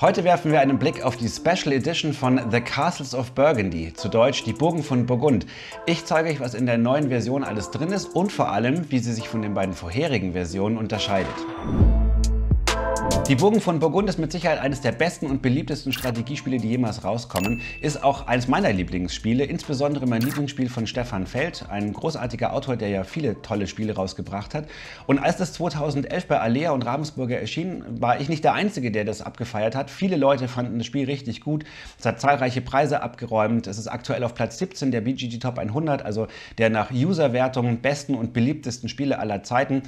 Heute werfen wir einen Blick auf die Special Edition von The Castles of Burgundy, zu Deutsch die Burgen von Burgund. Ich zeige euch, was in der neuen Version alles drin ist und vor allem, wie sie sich von den beiden vorherigen Versionen unterscheidet. Die Burgen von Burgund ist mit Sicherheit eines der besten und beliebtesten Strategiespiele, die jemals rauskommen. Ist auch eines meiner Lieblingsspiele, insbesondere mein Lieblingsspiel von Stefan Feld, ein großartiger Autor, der ja viele tolle Spiele rausgebracht hat. Und als das 2011 bei Alea und Ravensburger erschien, war ich nicht der Einzige, der das abgefeiert hat. Viele Leute fanden das Spiel richtig gut. Es hat zahlreiche Preise abgeräumt. Es ist aktuell auf Platz 17 der BGG Top 100, also der nach user besten und beliebtesten Spiele aller Zeiten.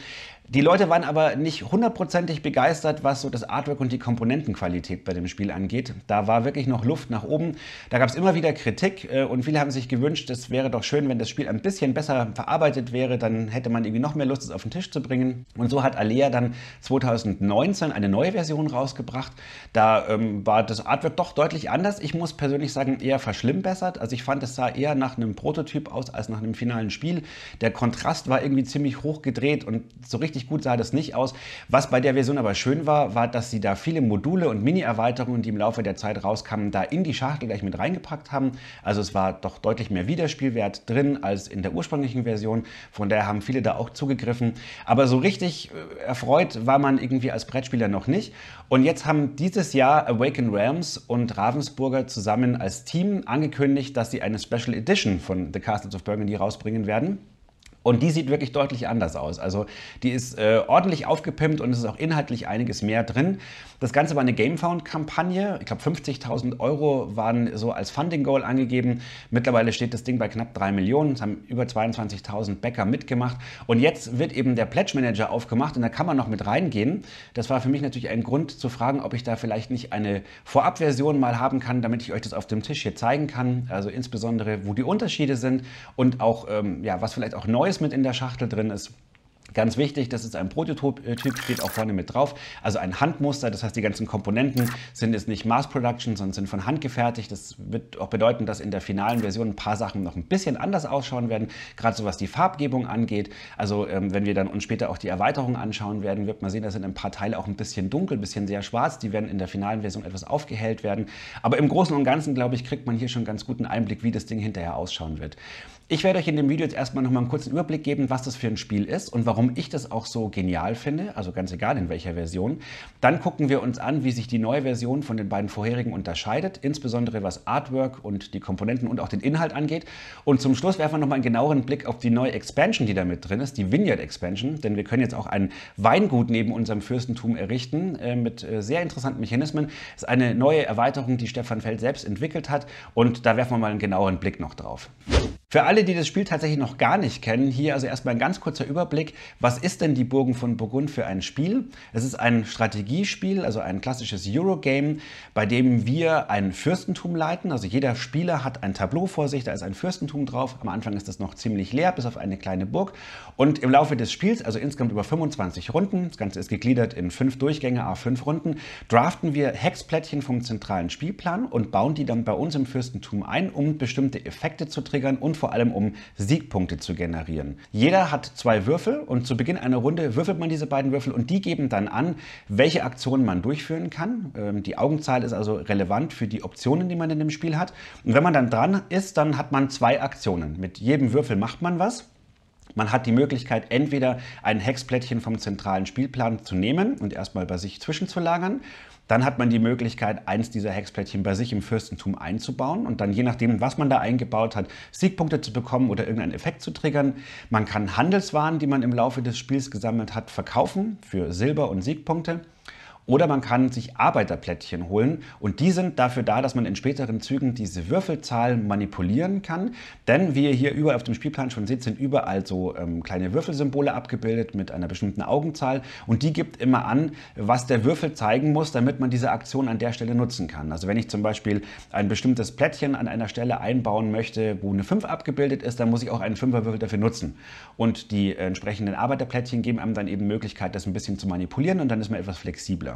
Die Leute waren aber nicht hundertprozentig begeistert, was was so das Artwork und die Komponentenqualität bei dem Spiel angeht. Da war wirklich noch Luft nach oben. Da gab es immer wieder Kritik äh, und viele haben sich gewünscht, es wäre doch schön, wenn das Spiel ein bisschen besser verarbeitet wäre, dann hätte man irgendwie noch mehr Lust, es auf den Tisch zu bringen. Und so hat Alea dann 2019 eine neue Version rausgebracht. Da ähm, war das Artwork doch deutlich anders. Ich muss persönlich sagen, eher verschlimmbessert. Also ich fand, es sah eher nach einem Prototyp aus als nach einem finalen Spiel. Der Kontrast war irgendwie ziemlich hoch gedreht und so richtig gut sah das nicht aus. Was bei der Version aber schön war, war, dass sie da viele Module und Mini-Erweiterungen, die im Laufe der Zeit rauskamen, da in die Schachtel gleich mit reingepackt haben. Also es war doch deutlich mehr Wiederspielwert drin als in der ursprünglichen Version. Von daher haben viele da auch zugegriffen. Aber so richtig äh, erfreut war man irgendwie als Brettspieler noch nicht. Und jetzt haben dieses Jahr Awaken Realms und Ravensburger zusammen als Team angekündigt, dass sie eine Special Edition von The Castles of Burgundy rausbringen werden. Und die sieht wirklich deutlich anders aus. Also die ist äh, ordentlich aufgepimpt und es ist auch inhaltlich einiges mehr drin. Das Ganze war eine GameFound-Kampagne. Ich glaube 50.000 Euro waren so als Funding-Goal angegeben. Mittlerweile steht das Ding bei knapp 3 Millionen. Es haben über 22.000 Bäcker mitgemacht. Und jetzt wird eben der Pledge Manager aufgemacht und da kann man noch mit reingehen. Das war für mich natürlich ein Grund zu fragen, ob ich da vielleicht nicht eine Vorabversion mal haben kann, damit ich euch das auf dem Tisch hier zeigen kann. Also insbesondere, wo die Unterschiede sind und auch, ähm, ja, was vielleicht auch Neues alles mit in der Schachtel drin ist. Ganz wichtig, das ist ein Prototyp, äh, steht auch vorne mit drauf. Also ein Handmuster, das heißt, die ganzen Komponenten sind jetzt nicht Mass Production, sondern sind von Hand gefertigt. Das wird auch bedeuten, dass in der finalen Version ein paar Sachen noch ein bisschen anders ausschauen werden, gerade so was die Farbgebung angeht. Also ähm, wenn wir dann uns später auch die Erweiterung anschauen werden, wird man sehen, da sind ein paar Teile auch ein bisschen dunkel, ein bisschen sehr schwarz. Die werden in der finalen Version etwas aufgehellt werden. Aber im Großen und Ganzen, glaube ich, kriegt man hier schon ganz guten Einblick, wie das Ding hinterher ausschauen wird. Ich werde euch in dem Video jetzt erstmal nochmal einen kurzen Überblick geben, was das für ein Spiel ist und warum warum ich das auch so genial finde, also ganz egal in welcher Version. Dann gucken wir uns an, wie sich die neue Version von den beiden vorherigen unterscheidet, insbesondere was Artwork und die Komponenten und auch den Inhalt angeht. Und zum Schluss werfen wir nochmal einen genaueren Blick auf die neue Expansion, die da mit drin ist, die Vineyard Expansion, denn wir können jetzt auch ein Weingut neben unserem Fürstentum errichten äh, mit äh, sehr interessanten Mechanismen. Das ist eine neue Erweiterung, die Stefan Feld selbst entwickelt hat und da werfen wir mal einen genaueren Blick noch drauf. Für alle, die das Spiel tatsächlich noch gar nicht kennen, hier also erstmal ein ganz kurzer Überblick, was ist denn die Burgen von Burgund für ein Spiel? Es ist ein Strategiespiel, also ein klassisches Eurogame, bei dem wir ein Fürstentum leiten. Also jeder Spieler hat ein Tableau vor sich, da ist ein Fürstentum drauf. Am Anfang ist das noch ziemlich leer, bis auf eine kleine Burg. Und im Laufe des Spiels, also insgesamt über 25 Runden, das Ganze ist gegliedert in fünf Durchgänge, A5 Runden, draften wir Hexplättchen vom zentralen Spielplan und bauen die dann bei uns im Fürstentum ein, um bestimmte Effekte zu triggern und vor allem um Siegpunkte zu generieren. Jeder hat zwei Würfel und zu Beginn einer Runde würfelt man diese beiden Würfel und die geben dann an, welche Aktionen man durchführen kann. Ähm, die Augenzahl ist also relevant für die Optionen, die man in dem Spiel hat. Und wenn man dann dran ist, dann hat man zwei Aktionen. Mit jedem Würfel macht man was. Man hat die Möglichkeit, entweder ein Hexplättchen vom zentralen Spielplan zu nehmen und erstmal bei sich zwischenzulagern. Dann hat man die Möglichkeit, eins dieser Hexplättchen bei sich im Fürstentum einzubauen und dann je nachdem, was man da eingebaut hat, Siegpunkte zu bekommen oder irgendeinen Effekt zu triggern. Man kann Handelswaren, die man im Laufe des Spiels gesammelt hat, verkaufen für Silber und Siegpunkte. Oder man kann sich Arbeiterplättchen holen und die sind dafür da, dass man in späteren Zügen diese Würfelzahlen manipulieren kann. Denn wie ihr hier überall auf dem Spielplan schon seht, sind überall so ähm, kleine Würfelsymbole abgebildet mit einer bestimmten Augenzahl und die gibt immer an, was der Würfel zeigen muss, damit man diese Aktion an der Stelle nutzen kann. Also wenn ich zum Beispiel ein bestimmtes Plättchen an einer Stelle einbauen möchte, wo eine 5 abgebildet ist, dann muss ich auch einen 5er Würfel dafür nutzen. Und die entsprechenden Arbeiterplättchen geben einem dann eben Möglichkeit, das ein bisschen zu manipulieren und dann ist man etwas flexibler.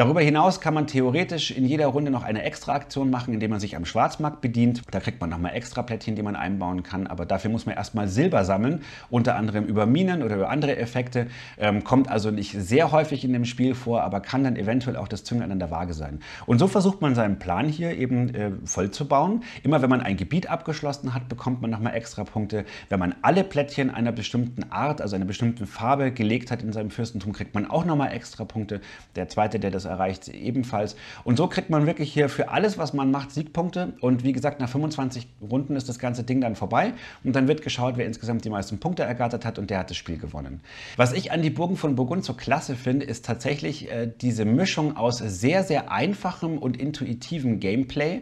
Darüber hinaus kann man theoretisch in jeder Runde noch eine extra Aktion machen, indem man sich am Schwarzmarkt bedient. Da kriegt man nochmal extra Plättchen, die man einbauen kann, aber dafür muss man erstmal Silber sammeln, unter anderem über Minen oder über andere Effekte. Ähm, kommt also nicht sehr häufig in dem Spiel vor, aber kann dann eventuell auch das Zünglein an der Waage sein. Und so versucht man seinen Plan hier eben äh, voll Immer wenn man ein Gebiet abgeschlossen hat, bekommt man nochmal extra Punkte. Wenn man alle Plättchen einer bestimmten Art, also einer bestimmten Farbe gelegt hat in seinem Fürstentum, kriegt man auch nochmal extra Punkte. Der zweite, der das erreicht sie ebenfalls. Und so kriegt man wirklich hier für alles, was man macht, Siegpunkte. Und wie gesagt, nach 25 Runden ist das ganze Ding dann vorbei. Und dann wird geschaut, wer insgesamt die meisten Punkte ergattert hat und der hat das Spiel gewonnen. Was ich an die Burgen von Burgund so klasse finde, ist tatsächlich äh, diese Mischung aus sehr, sehr einfachem und intuitivem Gameplay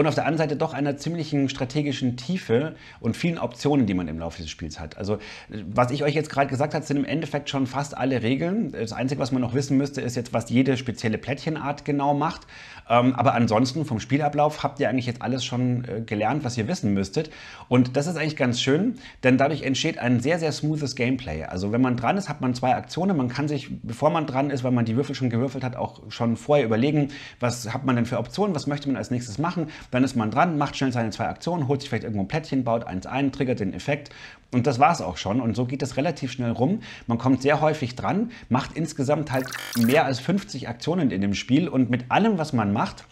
und auf der anderen Seite doch einer ziemlichen strategischen Tiefe und vielen Optionen, die man im Laufe des Spiels hat. Also was ich euch jetzt gerade gesagt habe, sind im Endeffekt schon fast alle Regeln. Das Einzige, was man noch wissen müsste, ist jetzt, was jede spezielle Plättchenart genau macht. Ähm, aber ansonsten vom Spielablauf habt ihr eigentlich jetzt alles schon äh, gelernt, was ihr wissen müsstet. Und das ist eigentlich ganz schön, denn dadurch entsteht ein sehr, sehr smoothes Gameplay. Also wenn man dran ist, hat man zwei Aktionen. Man kann sich, bevor man dran ist, weil man die Würfel schon gewürfelt hat, auch schon vorher überlegen, was hat man denn für Optionen, was möchte man als nächstes machen. Dann ist man dran, macht schnell seine zwei Aktionen, holt sich vielleicht irgendwo ein Plättchen, baut eins ein, triggert den Effekt und das war's auch schon. Und so geht es relativ schnell rum. Man kommt sehr häufig dran, macht insgesamt halt mehr als 50 Aktionen in dem Spiel und mit allem, was man macht,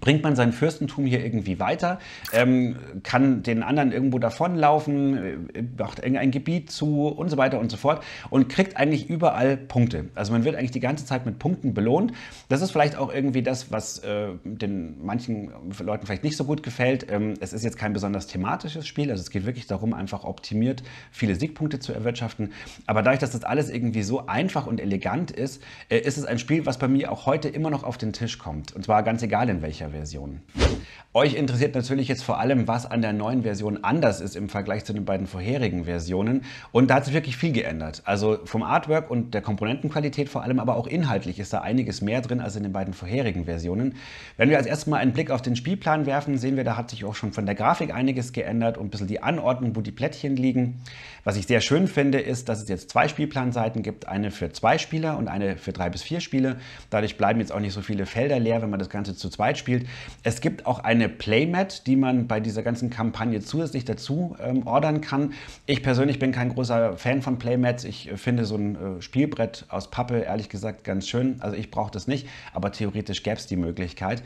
bringt man sein Fürstentum hier irgendwie weiter, ähm, kann den anderen irgendwo davonlaufen, äh, macht irgendein Gebiet zu und so weiter und so fort und kriegt eigentlich überall Punkte. Also man wird eigentlich die ganze Zeit mit Punkten belohnt. Das ist vielleicht auch irgendwie das, was äh, den manchen Leuten vielleicht nicht so gut gefällt. Ähm, es ist jetzt kein besonders thematisches Spiel, also es geht wirklich darum, einfach optimiert viele Siegpunkte zu erwirtschaften. Aber dadurch, dass das alles irgendwie so einfach und elegant ist, äh, ist es ein Spiel, was bei mir auch heute immer noch auf den Tisch kommt. Und zwar ganz egal in welcher welcher Version. Euch interessiert natürlich jetzt vor allem, was an der neuen Version anders ist im Vergleich zu den beiden vorherigen Versionen. Und da hat sich wirklich viel geändert. Also vom Artwork und der Komponentenqualität vor allem, aber auch inhaltlich ist da einiges mehr drin als in den beiden vorherigen Versionen. Wenn wir als erstes mal einen Blick auf den Spielplan werfen, sehen wir, da hat sich auch schon von der Grafik einiges geändert und ein bisschen die Anordnung, wo die Plättchen liegen. Was ich sehr schön finde, ist, dass es jetzt zwei Spielplanseiten gibt, eine für zwei Spieler und eine für drei bis vier Spiele. Dadurch bleiben jetzt auch nicht so viele Felder leer, wenn man das Ganze zu zweit spielt gespielt. Es gibt auch eine Playmat, die man bei dieser ganzen Kampagne zusätzlich dazu ähm, ordern kann. Ich persönlich bin kein großer Fan von Playmats. Ich äh, finde so ein äh, Spielbrett aus Pappe ehrlich gesagt ganz schön. Also ich brauche das nicht, aber theoretisch gäbe es die Möglichkeit.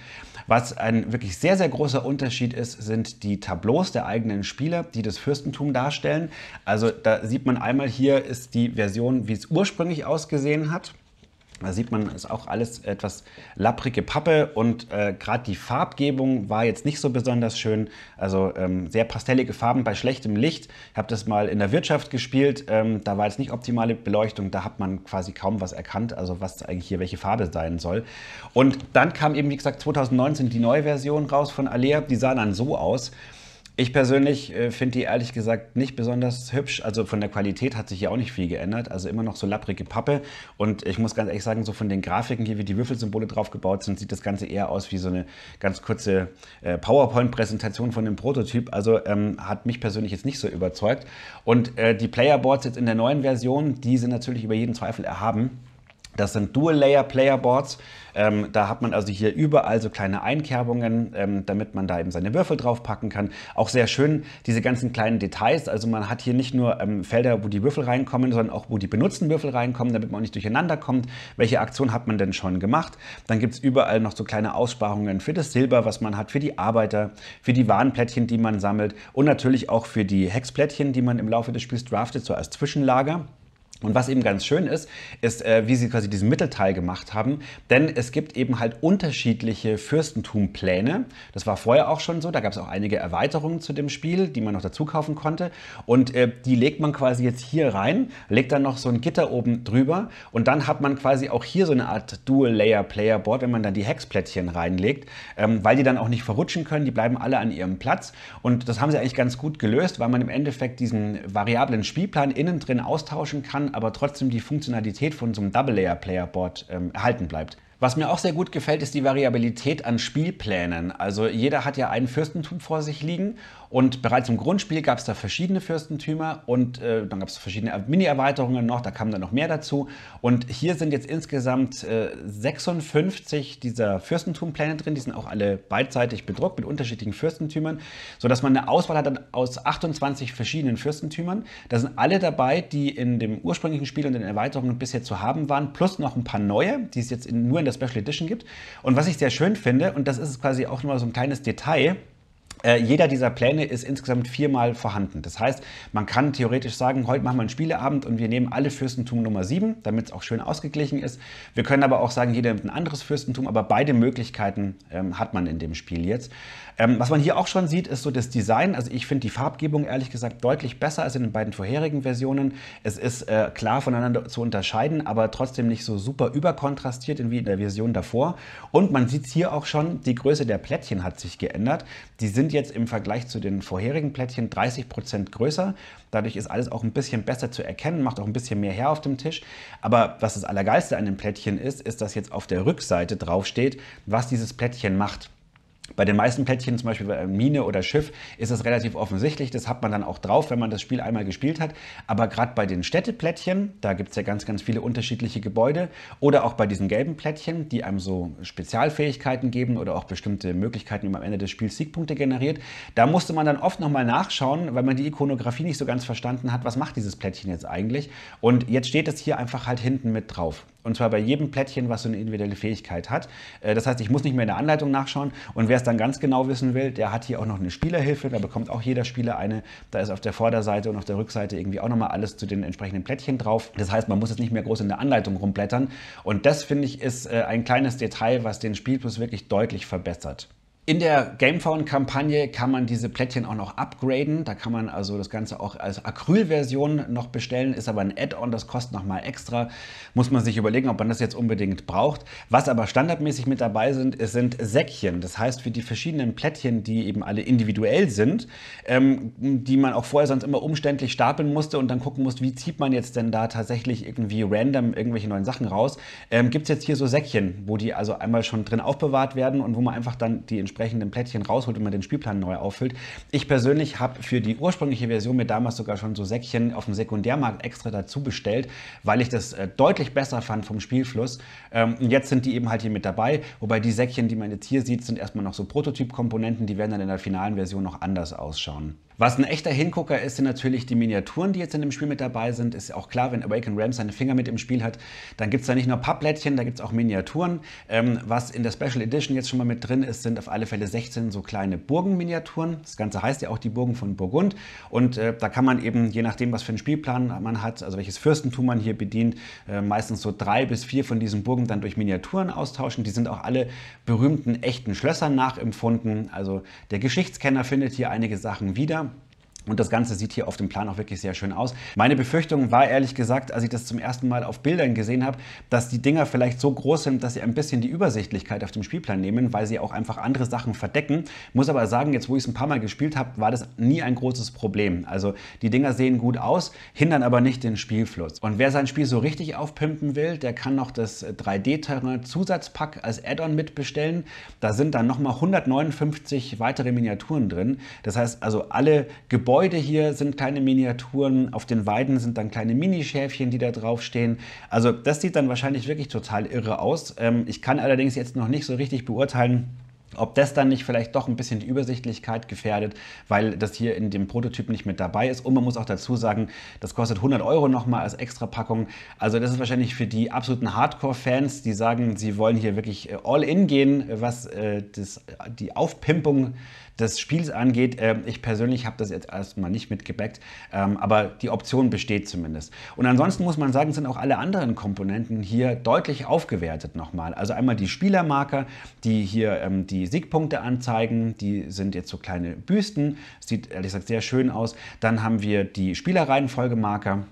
Was ein wirklich sehr, sehr großer Unterschied ist, sind die Tableaus der eigenen Spieler, die das Fürstentum darstellen. Also da sieht man einmal hier ist die Version, wie es ursprünglich ausgesehen hat. Da sieht man, ist auch alles etwas lapprige Pappe und äh, gerade die Farbgebung war jetzt nicht so besonders schön. Also ähm, sehr pastellige Farben bei schlechtem Licht. Ich habe das mal in der Wirtschaft gespielt, ähm, da war jetzt nicht optimale Beleuchtung, da hat man quasi kaum was erkannt, also was eigentlich hier welche Farbe sein soll. Und dann kam eben, wie gesagt, 2019 die neue Version raus von Alea, die sah dann so aus. Ich persönlich äh, finde die ehrlich gesagt nicht besonders hübsch. Also von der Qualität hat sich hier auch nicht viel geändert. Also immer noch so lapprige Pappe. Und ich muss ganz ehrlich sagen, so von den Grafiken hier, wie die Würfelsymbole draufgebaut sind, sieht das Ganze eher aus wie so eine ganz kurze äh, PowerPoint-Präsentation von einem Prototyp. Also ähm, hat mich persönlich jetzt nicht so überzeugt. Und äh, die Playerboards jetzt in der neuen Version, die sind natürlich über jeden Zweifel erhaben. Das sind Dual-Layer-Player-Boards. Ähm, da hat man also hier überall so kleine Einkerbungen, ähm, damit man da eben seine Würfel draufpacken kann. Auch sehr schön diese ganzen kleinen Details. Also man hat hier nicht nur ähm, Felder, wo die Würfel reinkommen, sondern auch, wo die benutzten Würfel reinkommen, damit man auch nicht durcheinander kommt. Welche Aktion hat man denn schon gemacht? Dann gibt es überall noch so kleine Aussparungen für das Silber, was man hat, für die Arbeiter, für die Warenplättchen, die man sammelt und natürlich auch für die Hexplättchen, die man im Laufe des Spiels draftet, so als Zwischenlager. Und was eben ganz schön ist, ist, äh, wie sie quasi diesen Mittelteil gemacht haben, denn es gibt eben halt unterschiedliche Fürstentumpläne. Das war vorher auch schon so, da gab es auch einige Erweiterungen zu dem Spiel, die man noch dazu kaufen konnte. Und äh, die legt man quasi jetzt hier rein, legt dann noch so ein Gitter oben drüber und dann hat man quasi auch hier so eine Art Dual-Layer-Player-Board, wenn man dann die Hexplättchen reinlegt, ähm, weil die dann auch nicht verrutschen können, die bleiben alle an ihrem Platz. Und das haben sie eigentlich ganz gut gelöst, weil man im Endeffekt diesen variablen Spielplan innen drin austauschen kann aber trotzdem die Funktionalität von so einem Double-Layer-Player-Board ähm, erhalten bleibt. Was mir auch sehr gut gefällt, ist die Variabilität an Spielplänen. Also jeder hat ja ein Fürstentum vor sich liegen und bereits im Grundspiel gab es da verschiedene Fürstentümer und äh, dann gab es verschiedene Mini-Erweiterungen noch, da kamen dann noch mehr dazu. Und hier sind jetzt insgesamt äh, 56 dieser Fürstentumpläne drin, die sind auch alle beidseitig bedruckt mit unterschiedlichen Fürstentümern, sodass man eine Auswahl hat aus 28 verschiedenen Fürstentümern. Da sind alle dabei, die in dem ursprünglichen Spiel und den Erweiterungen bisher zu haben waren, plus noch ein paar neue, die es jetzt in, nur in der Special Edition gibt. Und was ich sehr schön finde, und das ist quasi auch nochmal so ein kleines Detail, äh, jeder dieser Pläne ist insgesamt viermal vorhanden. Das heißt, man kann theoretisch sagen, heute machen wir einen Spieleabend und wir nehmen alle Fürstentum Nummer 7, damit es auch schön ausgeglichen ist. Wir können aber auch sagen, jeder nimmt ein anderes Fürstentum, aber beide Möglichkeiten ähm, hat man in dem Spiel jetzt. Ähm, was man hier auch schon sieht, ist so das Design. Also ich finde die Farbgebung ehrlich gesagt deutlich besser als in den beiden vorherigen Versionen. Es ist äh, klar voneinander zu unterscheiden, aber trotzdem nicht so super überkontrastiert wie in der Version davor. Und man sieht es hier auch schon, die Größe der Plättchen hat sich geändert. Die sind jetzt im Vergleich zu den vorherigen Plättchen 30% Prozent größer. Dadurch ist alles auch ein bisschen besser zu erkennen, macht auch ein bisschen mehr her auf dem Tisch. Aber was das Allergeilste an dem Plättchen ist, ist, dass jetzt auf der Rückseite draufsteht, was dieses Plättchen macht. Bei den meisten Plättchen, zum Beispiel bei Mine oder Schiff, ist das relativ offensichtlich. Das hat man dann auch drauf, wenn man das Spiel einmal gespielt hat. Aber gerade bei den Städteplättchen, da gibt es ja ganz, ganz viele unterschiedliche Gebäude. Oder auch bei diesen gelben Plättchen, die einem so Spezialfähigkeiten geben oder auch bestimmte Möglichkeiten, wie man am Ende des Spiels Siegpunkte generiert. Da musste man dann oft nochmal nachschauen, weil man die Ikonografie nicht so ganz verstanden hat. Was macht dieses Plättchen jetzt eigentlich? Und jetzt steht es hier einfach halt hinten mit drauf. Und zwar bei jedem Plättchen, was so eine individuelle Fähigkeit hat. Äh, das heißt, ich muss nicht mehr in der Anleitung nachschauen. Und wer es dann ganz genau wissen will, der hat hier auch noch eine Spielerhilfe. Da bekommt auch jeder Spieler eine. Da ist auf der Vorderseite und auf der Rückseite irgendwie auch nochmal alles zu den entsprechenden Plättchen drauf. Das heißt, man muss jetzt nicht mehr groß in der Anleitung rumblättern. Und das, finde ich, ist äh, ein kleines Detail, was den Spielplus wirklich deutlich verbessert. In der Gamefound-Kampagne kann man diese Plättchen auch noch upgraden. Da kann man also das Ganze auch als Acryl-Version noch bestellen, ist aber ein Add-on, das kostet nochmal extra. Muss man sich überlegen, ob man das jetzt unbedingt braucht. Was aber standardmäßig mit dabei sind, sind Säckchen. Das heißt, für die verschiedenen Plättchen, die eben alle individuell sind, ähm, die man auch vorher sonst immer umständlich stapeln musste und dann gucken musste, wie zieht man jetzt denn da tatsächlich irgendwie random irgendwelche neuen Sachen raus, ähm, gibt es jetzt hier so Säckchen, wo die also einmal schon drin aufbewahrt werden und wo man einfach dann die entsprechenden entsprechenden Plättchen rausholt und man den Spielplan neu auffüllt. Ich persönlich habe für die ursprüngliche Version mir damals sogar schon so Säckchen auf dem Sekundärmarkt extra dazu bestellt, weil ich das äh, deutlich besser fand vom Spielfluss. Ähm, und jetzt sind die eben halt hier mit dabei, wobei die Säckchen, die man jetzt hier sieht, sind erstmal noch so Prototypkomponenten, die werden dann in der finalen Version noch anders ausschauen. Was ein echter Hingucker ist, sind natürlich die Miniaturen, die jetzt in dem Spiel mit dabei sind. Ist ja auch klar, wenn Awaken Ram seine Finger mit im Spiel hat, dann gibt es da nicht nur Pappblättchen, da gibt es auch Miniaturen. Ähm, was in der Special Edition jetzt schon mal mit drin ist, sind auf alle Fälle 16 so kleine Burgenminiaturen. Das Ganze heißt ja auch die Burgen von Burgund. Und äh, da kann man eben, je nachdem, was für einen Spielplan man hat, also welches Fürstentum man hier bedient, äh, meistens so drei bis vier von diesen Burgen dann durch Miniaturen austauschen. Die sind auch alle berühmten echten Schlössern nachempfunden. Also der Geschichtskenner findet hier einige Sachen wieder. Und das Ganze sieht hier auf dem Plan auch wirklich sehr schön aus. Meine Befürchtung war ehrlich gesagt, als ich das zum ersten Mal auf Bildern gesehen habe, dass die Dinger vielleicht so groß sind, dass sie ein bisschen die Übersichtlichkeit auf dem Spielplan nehmen, weil sie auch einfach andere Sachen verdecken. Muss aber sagen, jetzt wo ich es ein paar Mal gespielt habe, war das nie ein großes Problem. Also die Dinger sehen gut aus, hindern aber nicht den Spielfluss. Und wer sein Spiel so richtig aufpimpen will, der kann noch das 3D-Terrain-Zusatzpack als Add-on mitbestellen. Da sind dann nochmal 159 weitere Miniaturen drin. Das heißt also alle Gebäude Gebäude hier sind kleine Miniaturen, auf den Weiden sind dann kleine Minischäfchen, die da draufstehen. Also das sieht dann wahrscheinlich wirklich total irre aus. Ähm, ich kann allerdings jetzt noch nicht so richtig beurteilen, ob das dann nicht vielleicht doch ein bisschen die Übersichtlichkeit gefährdet, weil das hier in dem Prototyp nicht mit dabei ist. Und man muss auch dazu sagen, das kostet 100 Euro nochmal als extra Packung. Also das ist wahrscheinlich für die absoluten Hardcore-Fans, die sagen, sie wollen hier wirklich äh, all in gehen, was äh, das, die Aufpimpung des Spiels angeht. Äh, ich persönlich habe das jetzt erstmal nicht mitgebackt, ähm, aber die Option besteht zumindest. Und ansonsten muss man sagen, sind auch alle anderen Komponenten hier deutlich aufgewertet nochmal. Also einmal die Spielermarker, die hier ähm, die die Siegpunkte anzeigen. Die sind jetzt so kleine Büsten. Sieht ehrlich gesagt sehr schön aus. Dann haben wir die Spielerreihenfolgemarker.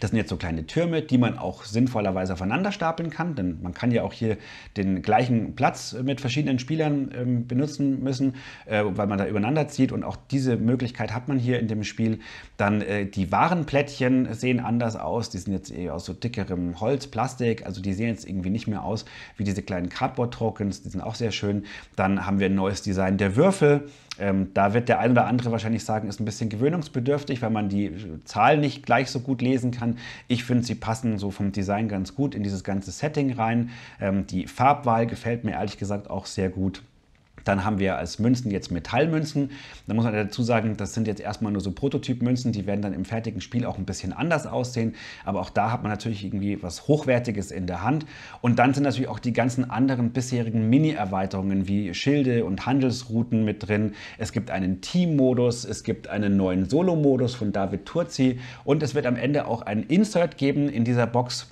Das sind jetzt so kleine Türme, die man auch sinnvollerweise aufeinander stapeln kann, denn man kann ja auch hier den gleichen Platz mit verschiedenen Spielern ähm, benutzen müssen, äh, weil man da übereinander zieht und auch diese Möglichkeit hat man hier in dem Spiel. Dann äh, die Warenplättchen sehen anders aus, die sind jetzt eher aus so dickerem Holz, Plastik, also die sehen jetzt irgendwie nicht mehr aus wie diese kleinen Cardboard-Tokens, die sind auch sehr schön. Dann haben wir ein neues Design der Würfel. Ähm, da wird der ein oder andere wahrscheinlich sagen, ist ein bisschen gewöhnungsbedürftig, weil man die Zahlen nicht gleich so gut lesen kann. Ich finde, sie passen so vom Design ganz gut in dieses ganze Setting rein. Ähm, die Farbwahl gefällt mir ehrlich gesagt auch sehr gut. Dann haben wir als Münzen jetzt Metallmünzen. Da muss man dazu sagen, das sind jetzt erstmal nur so Prototypmünzen, die werden dann im fertigen Spiel auch ein bisschen anders aussehen. Aber auch da hat man natürlich irgendwie was Hochwertiges in der Hand. Und dann sind natürlich auch die ganzen anderen bisherigen Mini-Erweiterungen wie Schilde und Handelsrouten mit drin. Es gibt einen Team-Modus, es gibt einen neuen Solo-Modus von David Turzi und es wird am Ende auch ein Insert geben in dieser Box,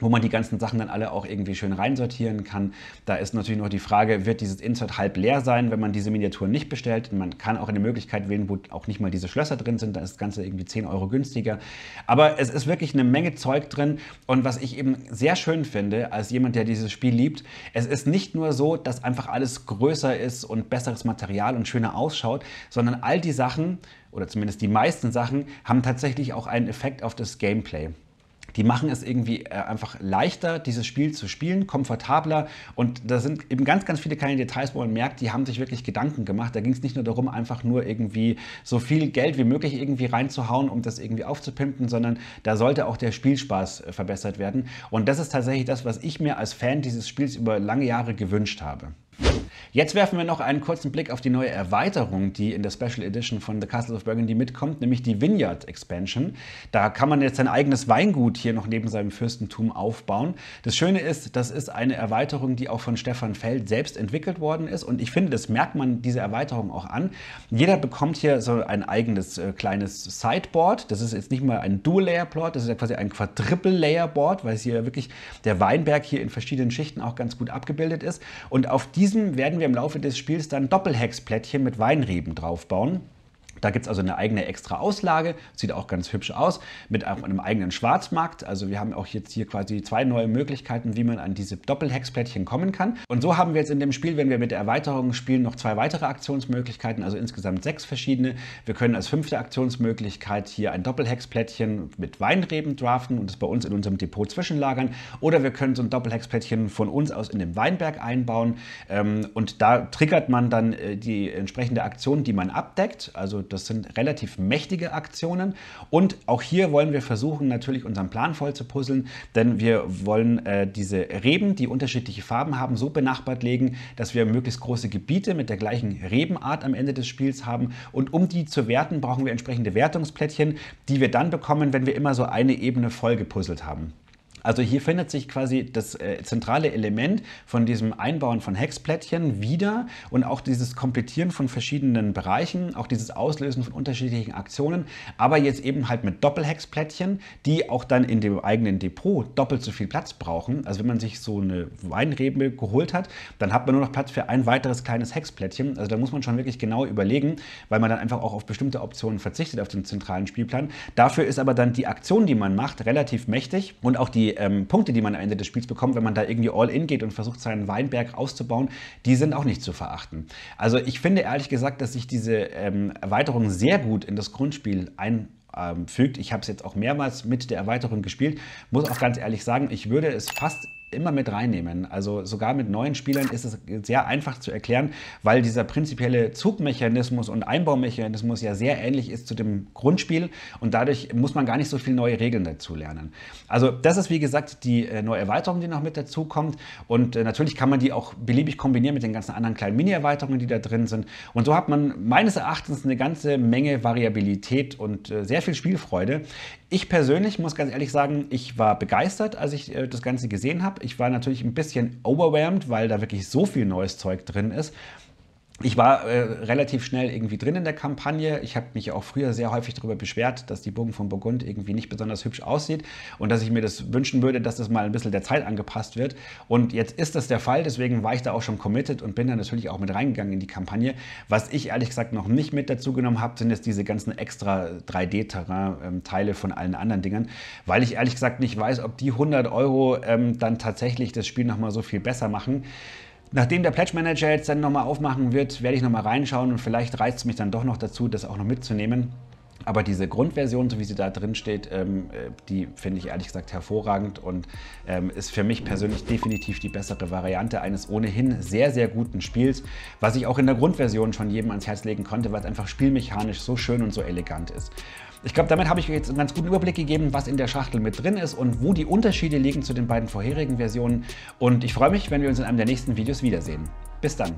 wo man die ganzen Sachen dann alle auch irgendwie schön reinsortieren kann. Da ist natürlich noch die Frage, wird dieses Insert halb leer sein, wenn man diese Miniaturen nicht bestellt? Man kann auch eine Möglichkeit wählen, wo auch nicht mal diese Schlösser drin sind, da ist das Ganze irgendwie 10 Euro günstiger. Aber es ist wirklich eine Menge Zeug drin und was ich eben sehr schön finde, als jemand, der dieses Spiel liebt, es ist nicht nur so, dass einfach alles größer ist und besseres Material und schöner ausschaut, sondern all die Sachen, oder zumindest die meisten Sachen, haben tatsächlich auch einen Effekt auf das Gameplay die machen es irgendwie äh, einfach leichter, dieses Spiel zu spielen, komfortabler. Und da sind eben ganz, ganz viele kleine Details, wo man merkt, die haben sich wirklich Gedanken gemacht. Da ging es nicht nur darum, einfach nur irgendwie so viel Geld wie möglich irgendwie reinzuhauen, um das irgendwie aufzupimpen, sondern da sollte auch der Spielspaß äh, verbessert werden. Und das ist tatsächlich das, was ich mir als Fan dieses Spiels über lange Jahre gewünscht habe. Jetzt werfen wir noch einen kurzen Blick auf die neue Erweiterung, die in der Special Edition von The Castle of Burgundy mitkommt, nämlich die Vineyard Expansion. Da kann man jetzt sein eigenes Weingut hier noch neben seinem Fürstentum aufbauen. Das Schöne ist, das ist eine Erweiterung, die auch von Stefan Feld selbst entwickelt worden ist. Und ich finde, das merkt man diese Erweiterung auch an. Jeder bekommt hier so ein eigenes äh, kleines Sideboard. Das ist jetzt nicht mal ein Dual-Layer-Plot, das ist ja quasi ein Quadruple-Layer-Board, weil es hier wirklich der Weinberg hier in verschiedenen Schichten auch ganz gut abgebildet ist. Und auf diese diesem werden wir im Laufe des Spiels dann Doppelhexplättchen mit Weinreben draufbauen. Da gibt es also eine eigene extra Auslage, sieht auch ganz hübsch aus, mit einem eigenen Schwarzmarkt. Also wir haben auch jetzt hier quasi zwei neue Möglichkeiten, wie man an diese Doppelhexplättchen kommen kann. Und so haben wir jetzt in dem Spiel, wenn wir mit der Erweiterung spielen, noch zwei weitere Aktionsmöglichkeiten, also insgesamt sechs verschiedene. Wir können als fünfte Aktionsmöglichkeit hier ein Doppelhexplättchen mit Weinreben draften und das bei uns in unserem Depot zwischenlagern. Oder wir können so ein Doppelhexplättchen von uns aus in den Weinberg einbauen. Ähm, und da triggert man dann äh, die entsprechende Aktion, die man abdeckt. Also das sind relativ mächtige Aktionen. Und auch hier wollen wir versuchen, natürlich unseren Plan voll zu puzzeln, denn wir wollen äh, diese Reben, die unterschiedliche Farben haben, so benachbart legen, dass wir möglichst große Gebiete mit der gleichen Rebenart am Ende des Spiels haben. Und um die zu werten, brauchen wir entsprechende Wertungsplättchen, die wir dann bekommen, wenn wir immer so eine Ebene voll gepuzzelt haben. Also hier findet sich quasi das äh, zentrale Element von diesem Einbauen von Hexplättchen wieder und auch dieses Komplettieren von verschiedenen Bereichen, auch dieses Auslösen von unterschiedlichen Aktionen, aber jetzt eben halt mit Doppelhexplättchen, die auch dann in dem eigenen Depot doppelt so viel Platz brauchen. Also wenn man sich so eine Weinrebe geholt hat, dann hat man nur noch Platz für ein weiteres kleines Hexplättchen. Also da muss man schon wirklich genau überlegen, weil man dann einfach auch auf bestimmte Optionen verzichtet auf den zentralen Spielplan. Dafür ist aber dann die Aktion, die man macht, relativ mächtig und auch die ähm, Punkte, die man am Ende des Spiels bekommt, wenn man da irgendwie all in geht und versucht, seinen Weinberg auszubauen, die sind auch nicht zu verachten. Also ich finde ehrlich gesagt, dass sich diese ähm, Erweiterung sehr gut in das Grundspiel ein, fügt. Ich habe es jetzt auch mehrmals mit der Erweiterung gespielt. Muss auch ganz ehrlich sagen, ich würde es fast immer mit reinnehmen. Also sogar mit neuen Spielern ist es sehr einfach zu erklären, weil dieser prinzipielle Zugmechanismus und Einbaumechanismus ja sehr ähnlich ist zu dem Grundspiel und dadurch muss man gar nicht so viele neue Regeln dazu lernen. Also das ist wie gesagt die äh, neue Erweiterung, die noch mit dazu kommt und äh, natürlich kann man die auch beliebig kombinieren mit den ganzen anderen kleinen Mini-Erweiterungen, die da drin sind und so hat man meines Erachtens eine ganze Menge Variabilität und äh, sehr viel Spielfreude ich persönlich muss ganz ehrlich sagen, ich war begeistert, als ich äh, das Ganze gesehen habe. Ich war natürlich ein bisschen overwhelmed, weil da wirklich so viel neues Zeug drin ist ich war äh, relativ schnell irgendwie drin in der Kampagne. Ich habe mich auch früher sehr häufig darüber beschwert, dass die Burgen von Burgund irgendwie nicht besonders hübsch aussieht und dass ich mir das wünschen würde, dass das mal ein bisschen der Zeit angepasst wird. Und jetzt ist das der Fall, deswegen war ich da auch schon committed und bin da natürlich auch mit reingegangen in die Kampagne. Was ich ehrlich gesagt noch nicht mit dazu genommen habe, sind jetzt diese ganzen extra 3D-Terrain-Teile von allen anderen Dingern, weil ich ehrlich gesagt nicht weiß, ob die 100 Euro ähm, dann tatsächlich das Spiel nochmal so viel besser machen. Nachdem der Pledge Manager jetzt dann nochmal aufmachen wird, werde ich nochmal reinschauen und vielleicht reizt es mich dann doch noch dazu, das auch noch mitzunehmen. Aber diese Grundversion, so wie sie da drin steht, ähm, äh, die finde ich ehrlich gesagt hervorragend und ähm, ist für mich persönlich definitiv die bessere Variante eines ohnehin sehr, sehr guten Spiels, was ich auch in der Grundversion schon jedem ans Herz legen konnte, weil es einfach spielmechanisch so schön und so elegant ist. Ich glaube, damit habe ich jetzt einen ganz guten Überblick gegeben, was in der Schachtel mit drin ist und wo die Unterschiede liegen zu den beiden vorherigen Versionen. Und ich freue mich, wenn wir uns in einem der nächsten Videos wiedersehen. Bis dann!